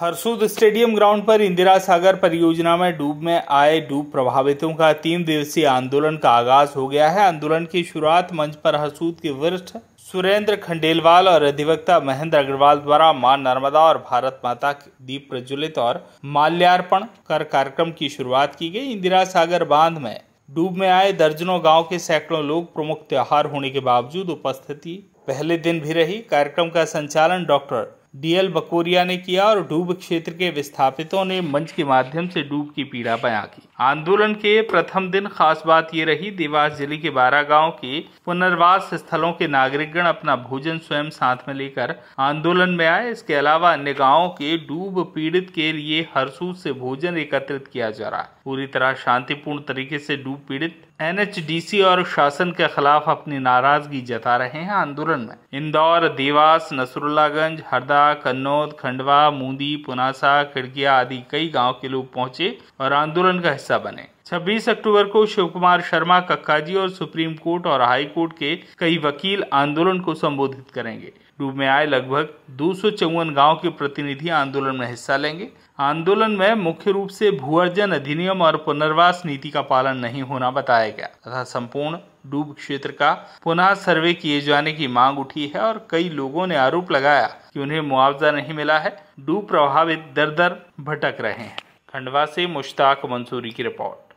Harsud stadium ground पर इंदिरा सागर परियोजना में डूब में आए डूब प्रभावितों का तीन दिवसीय आंदोलन का आगाज हो गया है आंदोलन की शुरुआत मंच पर हरसूद के वरिष्ठ सुरेंद्र खंडेलवाल और अधिवक्ता महेंद्र अग्रवाल द्वारा मां नर्मदा और भारत माता दीप प्रज्वलित और माल्यार्पण कर कार्यक्रम की शुरुआत की गई इंदिरा सागर बांध में डूब में आए दर्जनों गांव के सैकड़ों लोग प्रमुख त्योहार होने के बावजूद उपस्थिति पहले दिन भी रही कार्यक्रम का संचालन डॉक्टर डीएल बकोरिया ने किया और डूब क्षेत्र के विस्थापितों ने मंच के माध्यम से डूब की पीड़ा बयां की आंदोलन के प्रथम दिन खास बात ये रही देवास जिले के बारह गांव के पुनर्वास स्थलों के नागरिकगण अपना भोजन स्वयं साथ में लेकर आंदोलन में आए इसके अलावा अन्य गांवों के डूब पीड़ित के लिए हरसूद से भोजन एकत्रित किया जा रहा है पूरी तरह शांतिपूर्ण तरीके से डूब पीड़ित एनएचडीसी और शासन के खिलाफ अपनी नाराजगी जता रहे हैं आंदोलन में इंदौर देवास नसरुल्लागंज हरदा कन्नौद खंडवा मूंदी पुनासा खिड़किया आदि कई गांव के लोग पहुंचे और आंदोलन का हिस्सा बने 26 अक्टूबर को शिव कुमार शर्मा जी और सुप्रीम कोर्ट और हाई कोर्ट के कई वकील आंदोलन को संबोधित करेंगे डूब में आए लगभग दो सौ गांव के प्रतिनिधि आंदोलन में हिस्सा लेंगे आंदोलन में मुख्य रूप से भूअर्जन अधिनियम और पुनर्वास नीति का पालन नहीं होना बताया गया तथा संपूर्ण डूब क्षेत्र का पुनः सर्वे किए जाने की मांग उठी है और कई लोगों ने आरोप लगाया कि उन्हें मुआवजा नहीं मिला है डूब प्रभावित दर दर भटक रहे हैं खंडवा से मुश्ताक मंसूरी की रिपोर्ट